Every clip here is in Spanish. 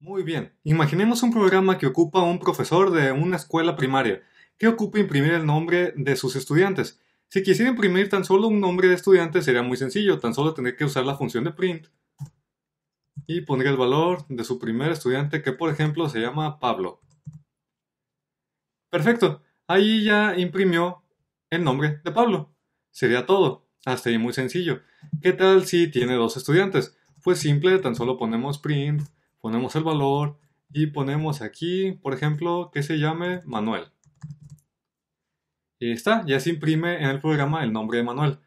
Muy bien, imaginemos un programa que ocupa un profesor de una escuela primaria, que ocupa imprimir el nombre de sus estudiantes. Si quisiera imprimir tan solo un nombre de estudiante sería muy sencillo, tan solo tendría que usar la función de print y poner el valor de su primer estudiante que por ejemplo se llama Pablo. Perfecto, ahí ya imprimió el nombre de Pablo. Sería todo, hasta ahí muy sencillo. ¿Qué tal si tiene dos estudiantes? Pues simple, tan solo ponemos print ponemos el valor y ponemos aquí, por ejemplo, que se llame Manuel. Y está, ya se imprime en el programa el nombre de Manuel.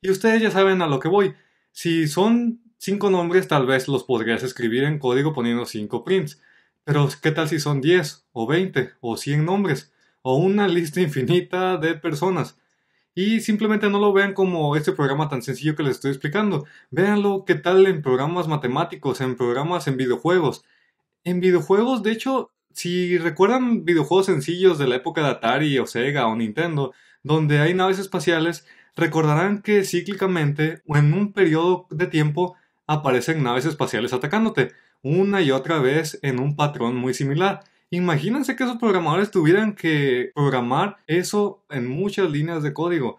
Y ustedes ya saben a lo que voy. Si son cinco nombres, tal vez los podrías escribir en código poniendo cinco prints. Pero ¿qué tal si son 10 o 20 o 100 nombres? O una lista infinita de personas. Y simplemente no lo vean como este programa tan sencillo que les estoy explicando. Véanlo qué tal en programas matemáticos, en programas en videojuegos. En videojuegos, de hecho, si recuerdan videojuegos sencillos de la época de Atari o Sega o Nintendo, donde hay naves espaciales, recordarán que cíclicamente o en un periodo de tiempo aparecen naves espaciales atacándote una y otra vez en un patrón muy similar. Imagínense que esos programadores tuvieran que programar eso en muchas líneas de código.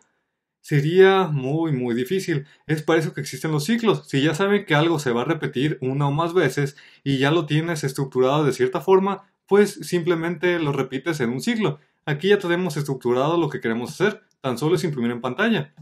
Sería muy muy difícil. Es para eso que existen los ciclos. Si ya saben que algo se va a repetir una o más veces y ya lo tienes estructurado de cierta forma, pues simplemente lo repites en un ciclo. Aquí ya tenemos estructurado lo que queremos hacer, tan solo es imprimir en pantalla.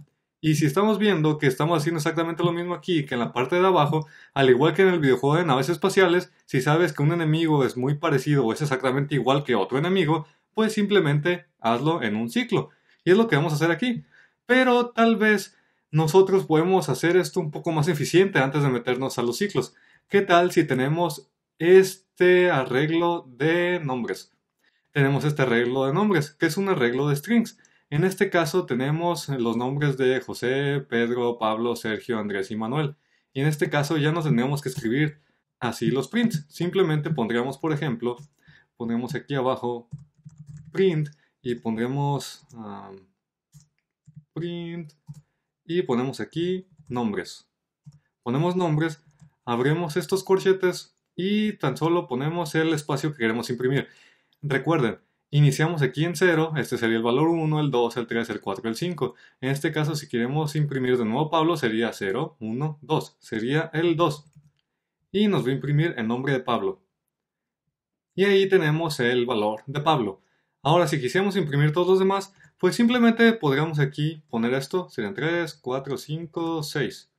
Y si estamos viendo que estamos haciendo exactamente lo mismo aquí que en la parte de abajo, al igual que en el videojuego de naves espaciales, si sabes que un enemigo es muy parecido o es exactamente igual que otro enemigo, pues simplemente hazlo en un ciclo. Y es lo que vamos a hacer aquí. Pero tal vez nosotros podemos hacer esto un poco más eficiente antes de meternos a los ciclos. ¿Qué tal si tenemos este arreglo de nombres? Tenemos este arreglo de nombres, que es un arreglo de strings. En este caso tenemos los nombres de José, Pedro, Pablo, Sergio, Andrés y Manuel. Y en este caso ya no tendríamos que escribir así los prints. Simplemente pondríamos, por ejemplo, ponemos aquí abajo print y pondremos ah, print y ponemos aquí nombres. Ponemos nombres, abrimos estos corchetes y tan solo ponemos el espacio que queremos imprimir. Recuerden, Iniciamos aquí en 0, este sería el valor 1, el 2, el 3, el 4, el 5. En este caso, si queremos imprimir de nuevo Pablo, sería 0, 1, 2. Sería el 2. Y nos va a imprimir el nombre de Pablo. Y ahí tenemos el valor de Pablo. Ahora, si quisiéramos imprimir todos los demás, pues simplemente podríamos aquí poner esto. Serían 3, 4, 5, 6.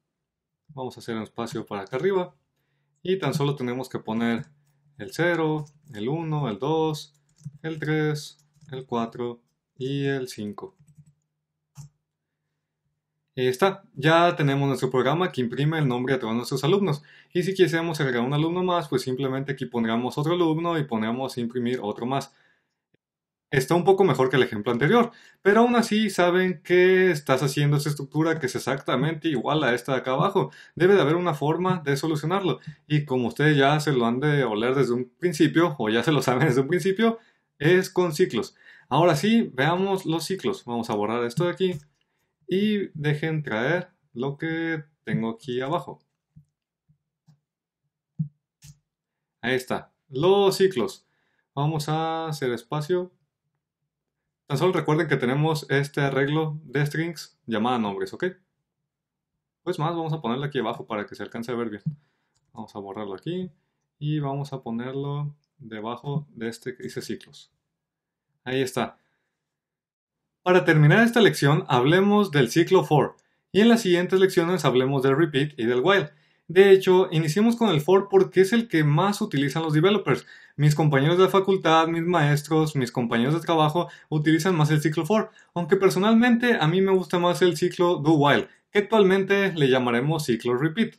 Vamos a hacer un espacio para acá arriba. Y tan solo tenemos que poner el 0, el 1, el 2, el 3, el 4 y el 5. Y está, ya tenemos nuestro programa que imprime el nombre a todos nuestros alumnos. Y si quisiéramos agregar un alumno más, pues simplemente aquí pondríamos otro alumno y pondríamos imprimir otro más. Está un poco mejor que el ejemplo anterior, pero aún así saben que estás haciendo esta estructura que es exactamente igual a esta de acá abajo. Debe de haber una forma de solucionarlo. Y como ustedes ya se lo han de oler desde un principio, o ya se lo saben desde un principio, es con ciclos. Ahora sí, veamos los ciclos. Vamos a borrar esto de aquí y dejen traer lo que tengo aquí abajo. Ahí está, los ciclos. Vamos a hacer espacio. Tan solo recuerden que tenemos este arreglo de strings llamada nombres, ¿ok? Pues más, vamos a ponerlo aquí abajo para que se alcance a ver bien. Vamos a borrarlo aquí y vamos a ponerlo debajo de este que ciclos. Ahí está. Para terminar esta lección, hablemos del ciclo for y en las siguientes lecciones hablemos del repeat y del while. De hecho, iniciemos con el for porque es el que más utilizan los developers. Mis compañeros de la facultad, mis maestros, mis compañeros de trabajo utilizan más el ciclo for, aunque personalmente a mí me gusta más el ciclo do while, que actualmente le llamaremos ciclo repeat.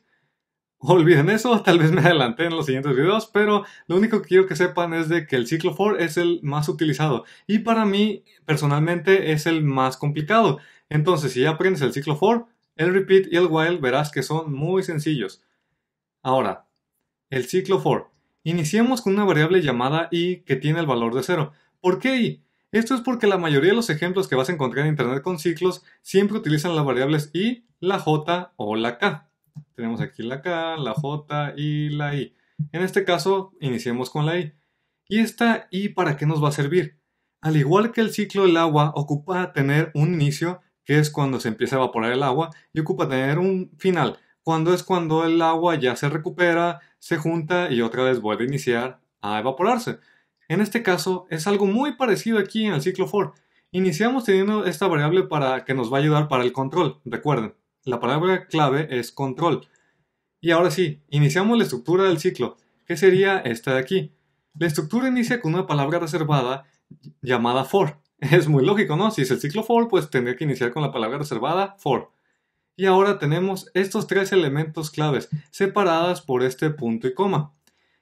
Olviden eso, tal vez me adelanté en los siguientes videos, pero lo único que quiero que sepan es de que el ciclo for es el más utilizado y para mí personalmente es el más complicado. Entonces, si ya aprendes el ciclo for, el repeat y el while verás que son muy sencillos. Ahora, el ciclo for. Iniciamos con una variable llamada i que tiene el valor de 0. ¿Por qué i? Esto es porque la mayoría de los ejemplos que vas a encontrar en internet con ciclos siempre utilizan las variables i, la j o la k. Tenemos aquí la K, la J y la I. En este caso, iniciemos con la I. ¿Y esta I para qué nos va a servir? Al igual que el ciclo del agua ocupa tener un inicio, que es cuando se empieza a evaporar el agua, y ocupa tener un final, cuando es cuando el agua ya se recupera, se junta y otra vez vuelve a iniciar a evaporarse. En este caso es algo muy parecido aquí en el ciclo for. Iniciamos teniendo esta variable para que nos va a ayudar para el control, recuerden, la palabra clave es control. Y ahora sí, iniciamos la estructura del ciclo, que sería esta de aquí. La estructura inicia con una palabra reservada llamada for. Es muy lógico, ¿no? Si es el ciclo for, pues tendría que iniciar con la palabra reservada for. Y ahora tenemos estos tres elementos claves, separadas por este punto y coma.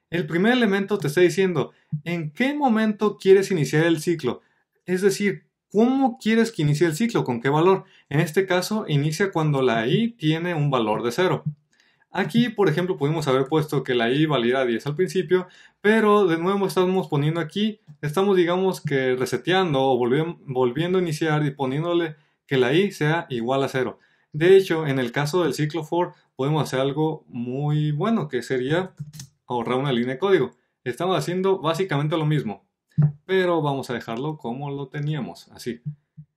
El primer elemento te está diciendo en qué momento quieres iniciar el ciclo, es decir, ¿Cómo quieres que inicie el ciclo? ¿Con qué valor? En este caso, inicia cuando la i tiene un valor de 0. Aquí, por ejemplo, pudimos haber puesto que la i valiera 10 al principio, pero de nuevo estamos poniendo aquí, estamos digamos que reseteando o volviendo a iniciar y poniéndole que la i sea igual a 0. De hecho, en el caso del ciclo for, podemos hacer algo muy bueno, que sería ahorrar una línea de código. Estamos haciendo básicamente lo mismo pero vamos a dejarlo como lo teníamos, así.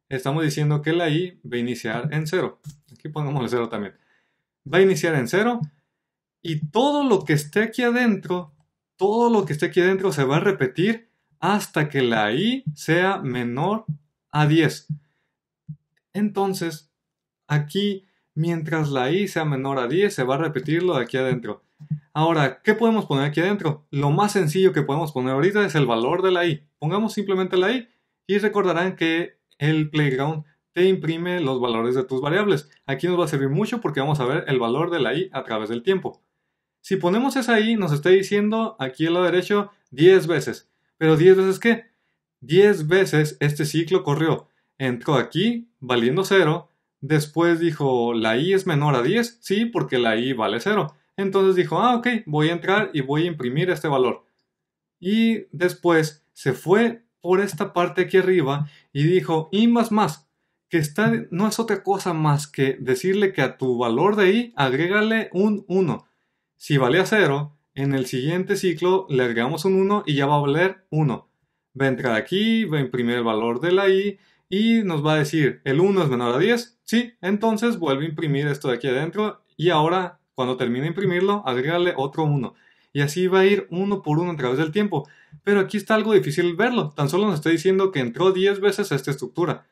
Estamos diciendo que la i va a iniciar en 0. Aquí pongamos el 0 también. Va a iniciar en 0 y todo lo que esté aquí adentro, todo lo que esté aquí adentro se va a repetir hasta que la i sea menor a 10. Entonces, aquí, mientras la i sea menor a 10, se va a repetir lo de aquí adentro. Ahora, ¿qué podemos poner aquí adentro? Lo más sencillo que podemos poner ahorita es el valor de la i. Pongamos simplemente la i y recordarán que el playground te imprime los valores de tus variables. Aquí nos va a servir mucho porque vamos a ver el valor de la i a través del tiempo. Si ponemos esa i, nos está diciendo aquí a la derecho 10 veces. ¿Pero 10 veces qué? 10 veces este ciclo corrió. Entró aquí valiendo 0, después dijo la i es menor a 10, sí, porque la i vale 0. Entonces dijo, ah, ok, voy a entrar y voy a imprimir este valor. Y después se fue por esta parte aquí arriba y dijo, y más más, que está, no es otra cosa más que decirle que a tu valor de i agrégale un 1. Si valía 0, en el siguiente ciclo le agregamos un 1 y ya va a valer 1. Va a entrar aquí, va a imprimir el valor de la i y nos va a decir, el 1 es menor a 10, sí, entonces vuelve a imprimir esto de aquí adentro y ahora cuando termine de imprimirlo, agrégale otro 1. Y así va a ir uno por uno a través del tiempo. Pero aquí está algo difícil verlo. Tan solo nos está diciendo que entró 10 veces esta estructura.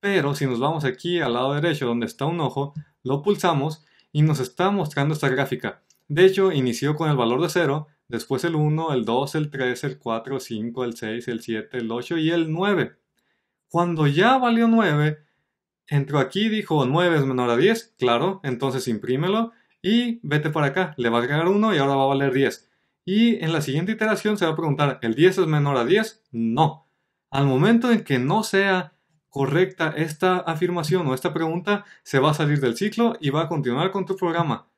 Pero si nos vamos aquí al lado derecho donde está un ojo, lo pulsamos y nos está mostrando esta gráfica. De hecho, inició con el valor de 0, después el 1, el 2, el 3, el 4, el 5, el 6, el 7, el 8 y el 9. Cuando ya valió 9, entró aquí y dijo 9 es menor a 10, claro, entonces imprímelo y vete para acá, le vas a agregar 1 y ahora va a valer 10. Y en la siguiente iteración se va a preguntar, ¿el 10 es menor a 10? No. Al momento en que no sea correcta esta afirmación o esta pregunta, se va a salir del ciclo y va a continuar con tu programa.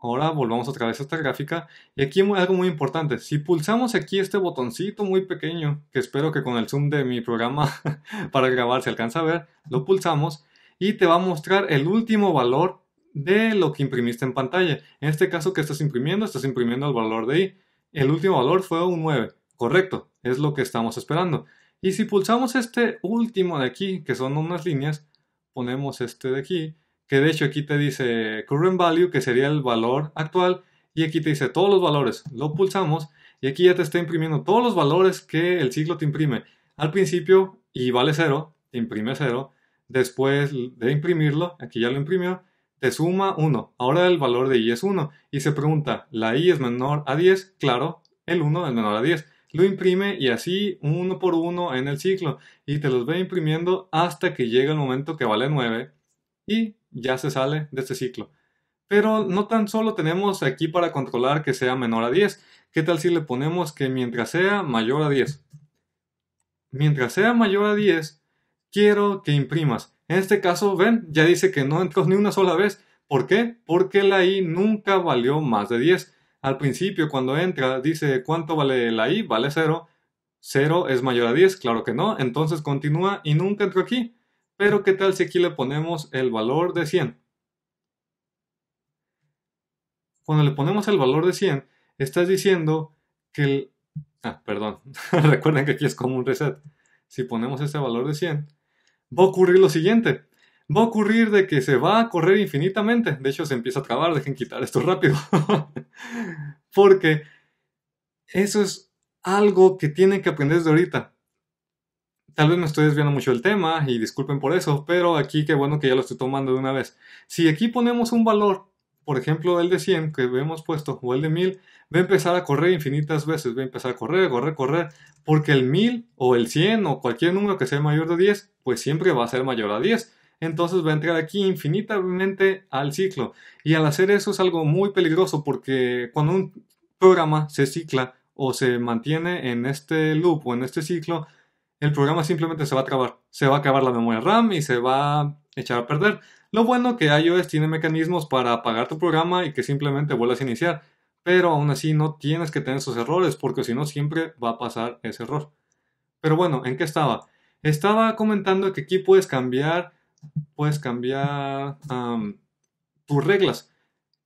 Ahora volvamos otra vez a esta gráfica. Y aquí algo muy importante. Si pulsamos aquí este botoncito muy pequeño, que espero que con el zoom de mi programa para grabar se alcance a ver, lo pulsamos y te va a mostrar el último valor de lo que imprimiste en pantalla. En este caso, que estás imprimiendo? Estás imprimiendo el valor de i. El último valor fue un 9. Correcto, es lo que estamos esperando. Y si pulsamos este último de aquí, que son unas líneas, ponemos este de aquí, que de hecho aquí te dice current value, que sería el valor actual, y aquí te dice todos los valores. Lo pulsamos y aquí ya te está imprimiendo todos los valores que el ciclo te imprime. Al principio, y vale 0, te imprime 0. Después de imprimirlo, aquí ya lo imprimió, te suma 1. Ahora el valor de i es 1 y se pregunta, ¿la i es menor a 10? Claro, el 1 es menor a 10. Lo imprime y así uno por uno en el ciclo y te los ve imprimiendo hasta que llega el momento que vale 9 y ya se sale de este ciclo. Pero no tan solo tenemos aquí para controlar que sea menor a 10. ¿Qué tal si le ponemos que mientras sea mayor a 10? Mientras sea mayor a 10, quiero que imprimas. En este caso, ven, ya dice que no entró ni una sola vez. ¿Por qué? Porque la I nunca valió más de 10. Al principio, cuando entra, dice cuánto vale la I, vale 0. 0 es mayor a 10, claro que no. Entonces continúa y nunca entró aquí. Pero ¿qué tal si aquí le ponemos el valor de 100? Cuando le ponemos el valor de 100, estás diciendo que el... Ah, perdón. Recuerden que aquí es como un reset. Si ponemos ese valor de 100, va a ocurrir lo siguiente. Va a ocurrir de que se va a correr infinitamente. De hecho, se empieza a acabar. Dejen quitar esto rápido. Porque eso es algo que tienen que aprender desde ahorita. Tal vez me estoy desviando mucho del tema y disculpen por eso, pero aquí qué bueno que ya lo estoy tomando de una vez. Si aquí ponemos un valor por ejemplo, el de 100 que hemos puesto o el de 1000, va a empezar a correr infinitas veces, va a empezar a correr, correr, correr, porque el 1000 o el 100 o cualquier número que sea mayor de 10, pues siempre va a ser mayor a 10. Entonces va a entrar aquí infinitamente al ciclo. Y al hacer eso es algo muy peligroso porque cuando un programa se cicla o se mantiene en este loop o en este ciclo, el programa simplemente se va a acabar. Se va a acabar la memoria RAM y se va echar a perder. Lo bueno que iOS tiene mecanismos para apagar tu programa y que simplemente vuelvas a iniciar, pero aún así no tienes que tener esos errores porque si no siempre va a pasar ese error. Pero bueno, ¿en qué estaba? Estaba comentando que aquí puedes cambiar, puedes cambiar tus reglas.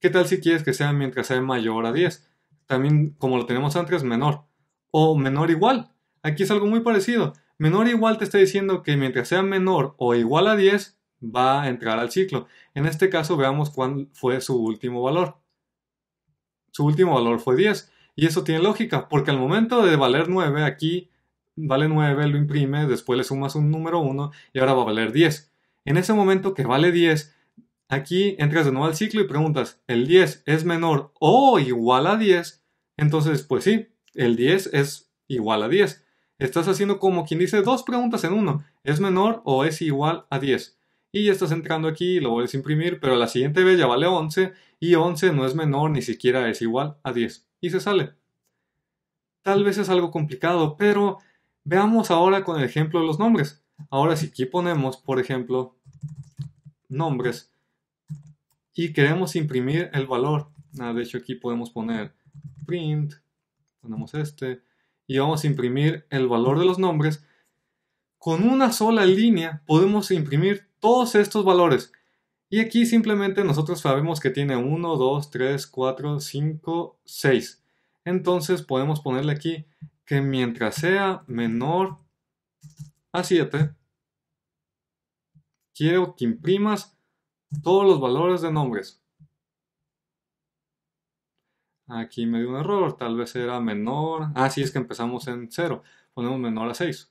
¿Qué tal si quieres que sea mientras sea mayor a 10? También como lo tenemos antes, menor. O menor igual. Aquí es algo muy parecido. Menor igual te está diciendo que mientras sea menor o igual a 10, va a entrar al ciclo. En este caso veamos cuál fue su último valor. Su último valor fue 10 y eso tiene lógica porque al momento de valer 9 aquí vale 9, lo imprime, después le sumas un número 1 y ahora va a valer 10. En ese momento que vale 10, aquí entras de nuevo al ciclo y preguntas, ¿el 10 es menor o igual a 10? Entonces, pues sí, el 10 es igual a 10. Estás haciendo como quien dice dos preguntas en uno, ¿es menor o es igual a 10? y ya estás entrando aquí y lo vuelves a imprimir, pero la siguiente vez ya vale 11 y 11 no es menor ni siquiera es igual a 10 y se sale. Tal vez es algo complicado, pero veamos ahora con el ejemplo de los nombres. Ahora si aquí ponemos, por ejemplo, nombres y queremos imprimir el valor. Ah, de hecho aquí podemos poner print, ponemos este y vamos a imprimir el valor de los nombres. Con una sola línea podemos imprimir todos estos valores. Y aquí simplemente nosotros sabemos que tiene 1, 2, 3, 4, 5, 6. Entonces podemos ponerle aquí que mientras sea menor a 7, quiero que imprimas todos los valores de nombres. Aquí me dio un error, tal vez era menor. Ah, sí, es que empezamos en 0. Ponemos menor a 6.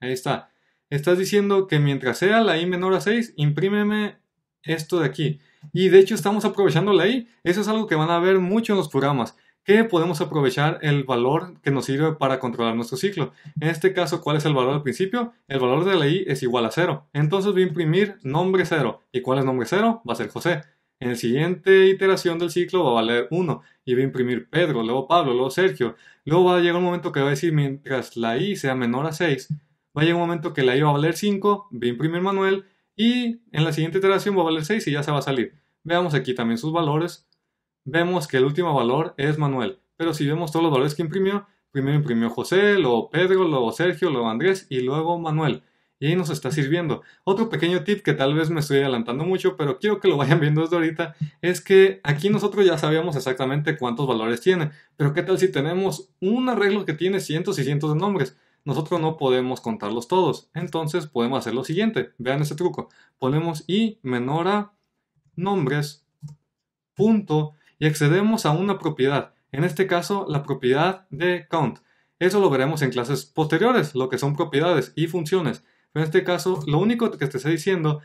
Ahí está estás diciendo que mientras sea la i menor a 6, imprímeme esto de aquí. Y de hecho estamos aprovechando la i. Eso es algo que van a ver mucho en los programas, ¿Qué podemos aprovechar el valor que nos sirve para controlar nuestro ciclo. En este caso, ¿cuál es el valor al principio? El valor de la i es igual a 0. Entonces voy a imprimir nombre 0. ¿Y cuál es nombre 0? Va a ser José. En la siguiente iteración del ciclo va a valer 1 y va a imprimir Pedro, luego Pablo, luego Sergio. Luego va a llegar un momento que va a decir mientras la i sea menor a 6, vaya un momento que la iba va a valer 5, voy a imprimir manual y en la siguiente iteración va a valer 6 y ya se va a salir. Veamos aquí también sus valores. Vemos que el último valor es Manuel, pero si vemos todos los valores que imprimió, primero imprimió José, luego Pedro, luego Sergio, luego Andrés y luego Manuel. Y ahí nos está sirviendo. Otro pequeño tip que tal vez me estoy adelantando mucho, pero quiero que lo vayan viendo desde ahorita, es que aquí nosotros ya sabíamos exactamente cuántos valores tiene, pero qué tal si tenemos un arreglo que tiene cientos y cientos de nombres nosotros no podemos contarlos todos. Entonces podemos hacer lo siguiente. Vean este truco. Ponemos i menor a nombres, punto, y accedemos a una propiedad. En este caso, la propiedad de count. Eso lo veremos en clases posteriores, lo que son propiedades y funciones. Pero en este caso, lo único que te estoy diciendo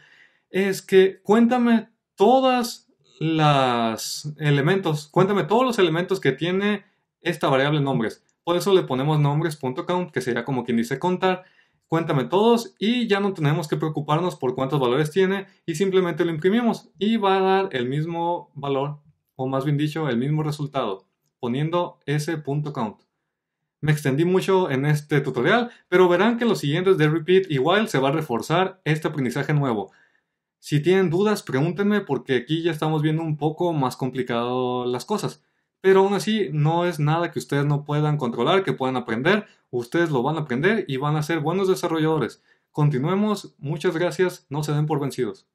es que cuéntame todas los elementos, cuéntame todos los elementos que tiene esta variable nombres. Por eso le ponemos nombres.count, que sería como quien dice contar. Cuéntame todos y ya no tenemos que preocuparnos por cuántos valores tiene y simplemente lo imprimimos y va a dar el mismo valor o más bien dicho el mismo resultado poniendo ese count. Me extendí mucho en este tutorial, pero verán que los siguientes de repeat igual se va a reforzar este aprendizaje nuevo. Si tienen dudas, pregúntenme porque aquí ya estamos viendo un poco más complicado las cosas. Pero aún así no es nada que ustedes no puedan controlar, que puedan aprender. Ustedes lo van a aprender y van a ser buenos desarrolladores. Continuemos. Muchas gracias. No se den por vencidos.